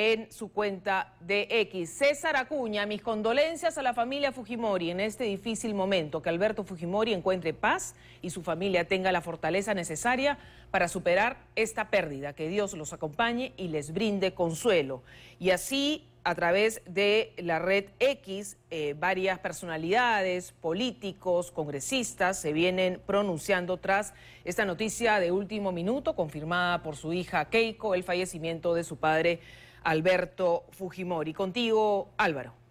en su cuenta de X. César Acuña, mis condolencias a la familia Fujimori en este difícil momento. Que Alberto Fujimori encuentre paz y su familia tenga la fortaleza necesaria para superar esta pérdida. Que Dios los acompañe y les brinde consuelo. Y así a través de la red X, eh, varias personalidades, políticos, congresistas se vienen pronunciando tras esta noticia de último minuto, confirmada por su hija Keiko, el fallecimiento de su padre Alberto Fujimori. Contigo, Álvaro.